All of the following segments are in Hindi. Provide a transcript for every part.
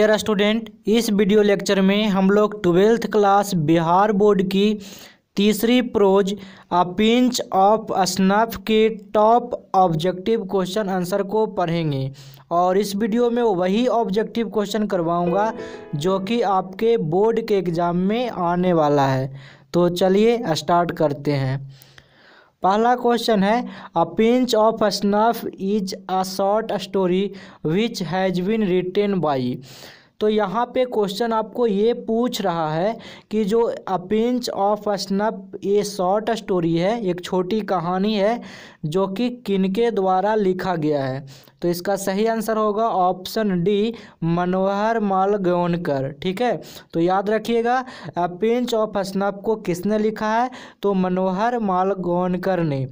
डियर स्टूडेंट इस वीडियो लेक्चर में हम लोग ट्वेल्थ क्लास बिहार बोर्ड की तीसरी prose a pinch of snuff के टॉप ऑब्जेक्टिव क्वेश्चन आंसर को पढ़ेंगे और इस वीडियो में वही ऑब्जेक्टिव क्वेश्चन करवाऊंगा जो कि आपके बोर्ड के एग्ज़ाम में आने वाला है तो चलिए स्टार्ट करते हैं पहला क्वेश्चन है a pinch of snuff is a short story which has been written by तो यहाँ पे क्वेश्चन आपको ये पूछ रहा है कि जो अपिंच ऑफ अ स्नप ये शॉर्ट स्टोरी है एक छोटी कहानी है जो कि किनके द्वारा लिखा गया है तो इसका सही आंसर होगा ऑप्शन डी मनोहर माल गोनकर ठीक है तो याद रखिएगा अपिंच ऑफ स्नप को किसने लिखा है तो मनोहर माल गोनकर ने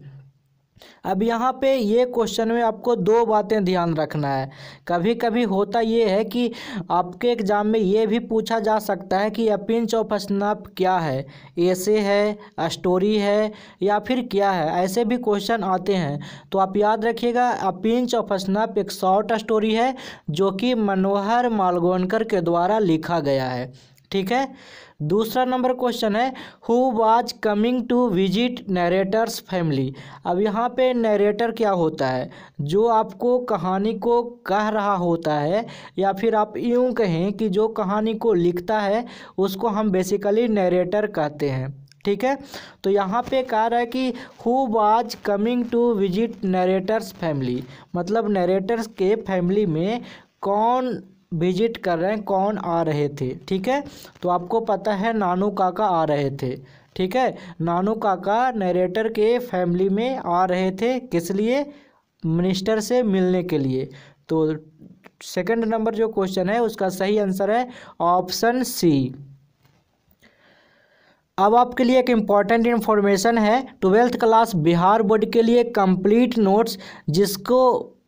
अब यहाँ पे ये क्वेश्चन में आपको दो बातें ध्यान रखना है कभी कभी होता ये है कि आपके एग्ज़ाम में ये भी पूछा जा सकता है कि अ पिंच ऑफ स्नैप क्या है ऐसे है स्टोरी है या फिर क्या है ऐसे भी क्वेश्चन आते हैं तो आप याद रखिएगा अ पिंच ऑफ स्नैप एक शॉर्ट स्टोरी है जो कि मनोहर मालगोनकर के द्वारा लिखा गया है ठीक है दूसरा नंबर क्वेश्चन है who was coming to visit narrator's family अब यहाँ पे नरेटर क्या होता है जो आपको कहानी को कह रहा होता है या फिर आप यूँ कहें कि जो कहानी को लिखता है उसको हम बेसिकली नरेटर कहते हैं ठीक है तो यहाँ पे कह रहा है कि who was coming to visit narrator's family मतलब नरेटर्स के फैमिली में कौन विजिट कर रहे हैं कौन आ रहे थे ठीक है तो आपको पता है नानू काका आ रहे थे ठीक है नानू काका नरेटर के फैमिली में आ रहे थे किस लिए मिनिस्टर से मिलने के लिए तो सेकंड नंबर जो क्वेश्चन है उसका सही आंसर है ऑप्शन सी अब आपके लिए एक इम्पॉर्टेंट इन्फॉर्मेशन है ट्वेल्थ क्लास बिहार बोर्ड के लिए कंप्लीट नोट्स जिसको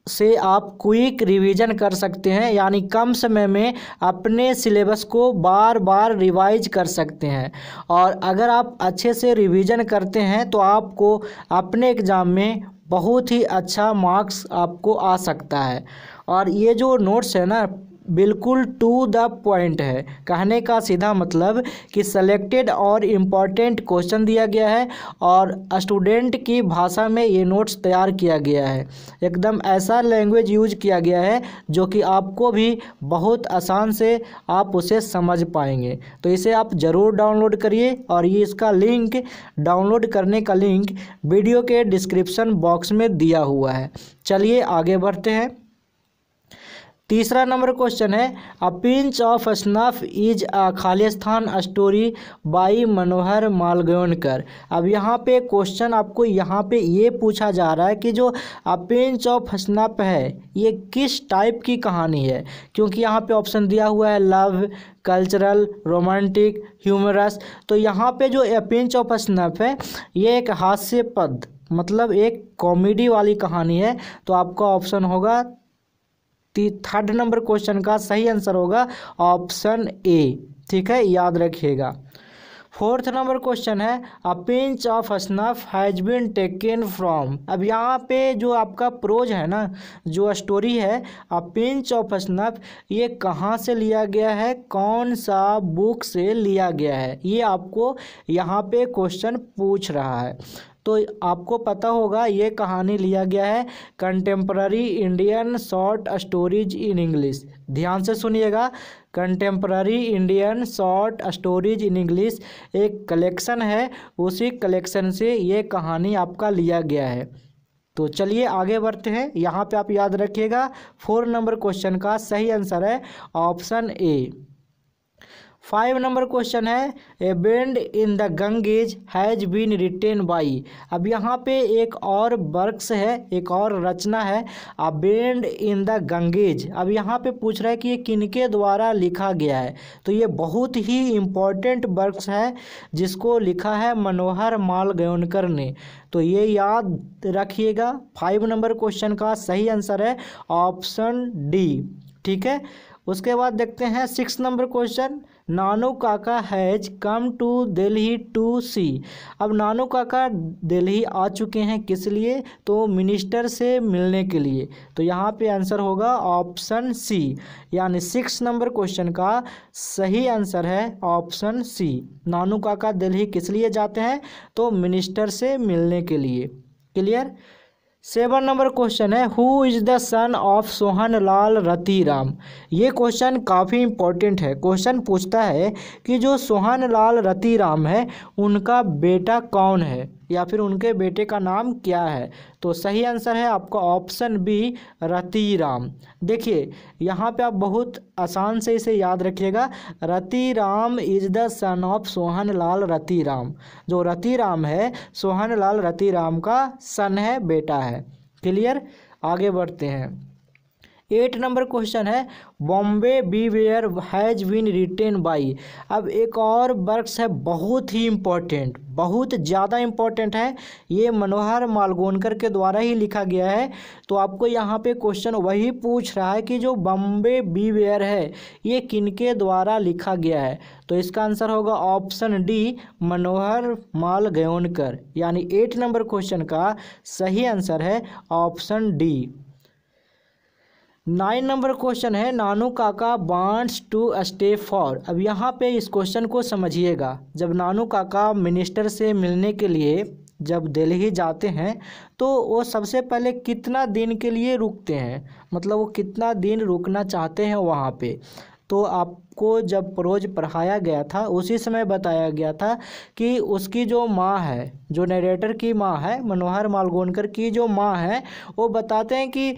से आप क्विक रिवीजन कर सकते हैं यानी कम समय में अपने सिलेबस को बार बार रिवाइज कर सकते हैं और अगर आप अच्छे से रिवीजन करते हैं तो आपको अपने एग्ज़ाम में बहुत ही अच्छा मार्क्स आपको आ सकता है और ये जो नोट्स है ना बिल्कुल टू द पॉइंट है कहने का सीधा मतलब कि सेलेक्टेड और इम्पॉर्टेंट क्वेश्चन दिया गया है और स्टूडेंट की भाषा में ये नोट्स तैयार किया गया है एकदम ऐसा लैंग्वेज यूज किया गया है जो कि आपको भी बहुत आसान से आप उसे समझ पाएंगे तो इसे आप ज़रूर डाउनलोड करिए और ये इसका लिंक डाउनलोड करने का लिंक वीडियो के डिस्क्रिप्शन बॉक्स में दिया हुआ है चलिए आगे बढ़ते हैं तीसरा नंबर क्वेश्चन है a pinch of snuff is a Khalistan story by Manohar Malgonkar अब यहाँ पे क्वेश्चन आपको यहाँ पे ये पूछा जा रहा है कि जो अ पिंच ऑफ स्नफ है ये किस टाइप की कहानी है क्योंकि यहाँ पे ऑप्शन दिया हुआ है लव कल्चरल रोमांटिक ह्यूमरस तो यहाँ पे जो ए पिंच ऑफ स्नफ है ये एक हास्यपद मतलब एक कॉमेडी वाली कहानी है तो आपका ऑप्शन होगा ती थर्ड नंबर क्वेश्चन का सही आंसर होगा ऑप्शन ए ठीक है याद रखिएगा फोर्थ नंबर क्वेश्चन है a pinch of snuff has been taken from अब यहाँ पे जो आपका प्रोज है ना जो स्टोरी है अ पिंच ऑफ स्नफ ये कहाँ से लिया गया है कौन सा बुक से लिया गया है ये आपको यहाँ पे क्वेश्चन पूछ रहा है तो आपको पता होगा ये कहानी लिया गया है contemporary Indian short stories in English ध्यान से सुनिएगा contemporary Indian short stories in English एक कलेक्शन है उसी कलेक्शन से ये कहानी आपका लिया गया है तो चलिए आगे बढ़ते हैं यहाँ पे आप याद रखिएगा फोर नंबर क्वेश्चन का सही आंसर है option A five number question है a bend in the Ganges has been written by अब यहाँ पे एक और वर्क्स है एक और रचना है a bend in the Ganges अब यहाँ पे पूछ रहा है कि ये किनके द्वारा लिखा गया है तो ये बहुत ही इम्पॉर्टेंट वर्क्स है जिसको लिखा है मनोहर मालगयोनकर ने तो ये याद रखिएगा फाइव नंबर क्वेश्चन का सही आंसर है ऑप्शन डी ठीक है उसके बाद देखते हैं six number question Nano Kaka has come to Delhi to see अब नानो काका दिल्ली आ चुके हैं किस लिए तो मिनिस्टर से मिलने के लिए तो यहाँ पे आंसर होगा ऑप्शन सी यानी सिक्स नंबर क्वेश्चन का सही आंसर है ऑप्शन सी नानू काका दिल्ली किस लिए जाते हैं तो मिनिस्टर से मिलने के लिए क्लियर सेवन नंबर क्वेश्चन है who is the son of Sohan Lal Ram ये क्वेश्चन काफ़ी इम्पोर्टेंट है क्वेश्चन पूछता है कि जो सोहन लाल राम है उनका बेटा कौन है या फिर उनके बेटे का नाम क्या है तो सही आंसर है आपका ऑप्शन बी रतिराम देखिए यहाँ पे आप बहुत आसान से इसे याद रखिएगा Ratiram is the son of Sohan Lal Ratiram जो रतिराम है सोहन लाल रतिराम का सन है बेटा है क्लियर आगे बढ़ते हैं एट नंबर क्वेश्चन है Bombay be where has been written by अब एक और वर्क्स है बहुत ही इम्पोर्टेंट बहुत ज़्यादा इम्पोर्टेंट है ये मनोहर मालगोनकर के द्वारा ही लिखा गया है तो आपको यहाँ पे क्वेश्चन वही पूछ रहा है कि जो बॉम्बे बी वेयर है ये किनके द्वारा लिखा गया है तो इसका आंसर होगा ऑप्शन डी मनोहर मालगोनकर यानी एट नंबर क्वेश्चन का सही आंसर है option D nine number question है नानू काका बांट्स टू स्टे फॉर अब यहाँ पे इस क्वेश्चन को समझिएगा जब नानू काका मिनिस्टर से मिलने के लिए जब दिल्ली जाते हैं तो वो सबसे पहले कितना दिन के लिए रुकते हैं मतलब वो कितना दिन रुकना चाहते हैं वहाँ पे तो आपको जब प्रोज पढ़ाया गया था उसी समय बताया गया था कि उसकी जो माँ है जो नरेटर की माँ है मनोहर मालगोनकर की जो माँ है वो बताते हैं कि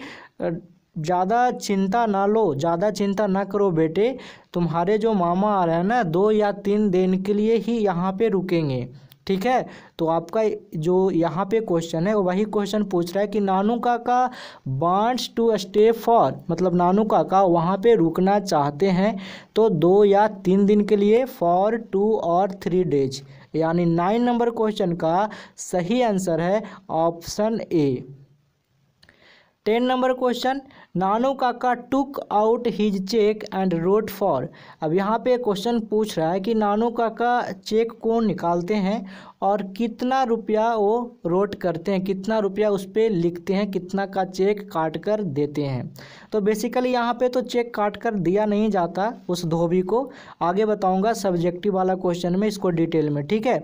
ज़्यादा चिंता ना लो ज़्यादा चिंता ना करो बेटे तुम्हारे जो मामा आ रहे हैं ना दो या तीन दिन के लिए ही यहाँ पे रुकेंगे ठीक है तो आपका जो यहाँ पे क्वेश्चन है वही क्वेश्चन पूछ रहा है कि नानू काका बांट्स टू स्टे फॉर मतलब नानू काका वहाँ पे रुकना चाहते हैं तो दो या तीन दिन के लिए फॉर टू और थ्री डेज यानी नाइन नंबर क्वेश्चन का सही आंसर है option A ten number question Nanu Kaka took out his cheque and wrote for अब यहाँ पे क्वेश्चन पूछ रहा है कि नानू काका चेक को निकालते हैं और कितना रुपया वो रोट करते हैं कितना रुपया उस पर लिखते हैं कितना का चेक काट कर देते हैं तो बेसिकली यहाँ पे तो चेक काट कर दिया नहीं जाता उस धोबी को आगे बताऊँगा सब्जेक्टिव वाला क्वेश्चन में इसको डिटेल में ठीक है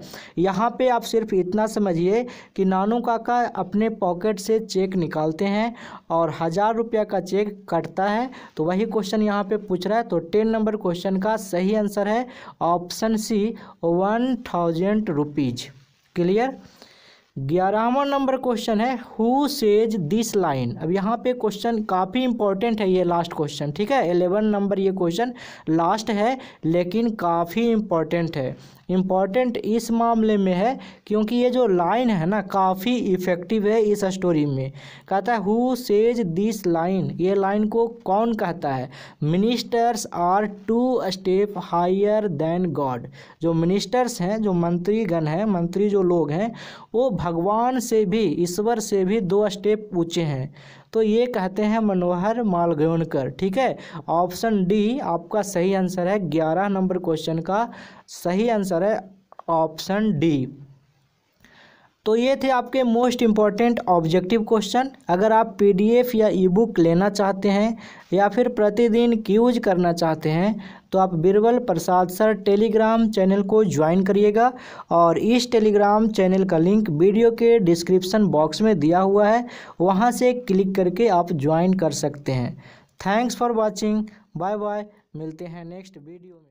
यहाँ पे आप सिर्फ इतना समझिए कि नानू काका अपने पॉकेट से चेक निकालते हैं और हज़ार रुपया का चेक कटता है तो वही क्वेश्चन यहाँ पर पूछ रहा है तो टेन नंबर क्वेश्चन का सही आंसर है option C one thousand rupees clear ग्यारहवा नंबर क्वेश्चन है हु सेज दिस लाइन अब यहाँ पे क्वेश्चन काफ़ी इंपॉर्टेंट है ये लास्ट क्वेश्चन ठीक है एलेवन नंबर ये क्वेश्चन लास्ट है लेकिन काफ़ी इंपॉर्टेंट है इम्पॉर्टेंट इस मामले में है क्योंकि ये जो लाइन है ना काफ़ी इफ़ेक्टिव है इस स्टोरी में कहता है हु सेज दिस लाइन ये लाइन को कौन कहता है ministers are two step higher than God जो मिनिस्टर्स हैं जो मंत्रीगण हैं मंत्री जो लोग हैं वो भगवान से भी ईश्वर से भी दो स्टेप ऊँचे हैं तो ये कहते हैं मनोहर मालगवनकर ठीक है ऑप्शन डी आपका सही आंसर है ग्यारह नंबर क्वेश्चन का सही आंसर है ऑप्शन डी तो ये थे आपके मोस्ट इम्पॉर्टेंट ऑब्जेक्टिव क्वेश्चन अगर आप पीडीएफ या ईबुक लेना चाहते हैं या फिर प्रतिदिन क्यूज करना चाहते हैं तो आप Birbal Prasad sir Telegram channel को ज्वाइन करिएगा और इस टेलीग्राम चैनल का लिंक वीडियो के डिस्क्रिप्शन बॉक्स में दिया हुआ है वहाँ से क्लिक करके आप ज्वाइन कर सकते हैं thanks for watching bye bye मिलते हैं नेक्स्ट वीडियो में